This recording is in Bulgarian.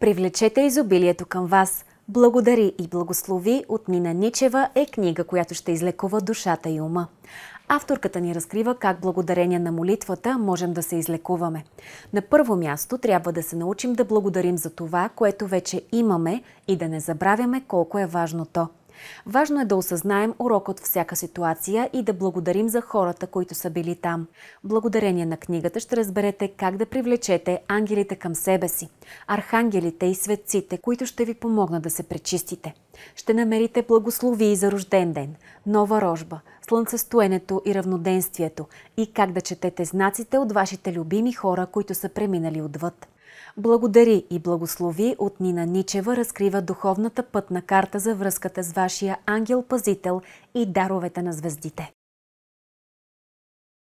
Привлечете изобилието към вас. Благодари и благослови от Нина Ничева е книга, която ще излекува душата и ума. Авторката ни разкрива как благодарение на молитвата можем да се излекуваме. На първо място трябва да се научим да благодарим за това, което вече имаме и да не забравяме колко е важно то – Важно е да осъзнаем урок от всяка ситуация и да благодарим за хората, които са били там. Благодарение на книгата ще разберете как да привлечете ангелите към себе си, архангелите и светците, които ще ви помогнат да се пречистите. Ще намерите благословии за рожден ден, нова рожба, слънцестоенето и равноденствието и как да четете знаците от вашите любими хора, които са преминали отвъд. Благодари и благослови от Нина Ничева разкрива духовната пътна карта за връзката с вашия ангел-пазител и даровете на звездите.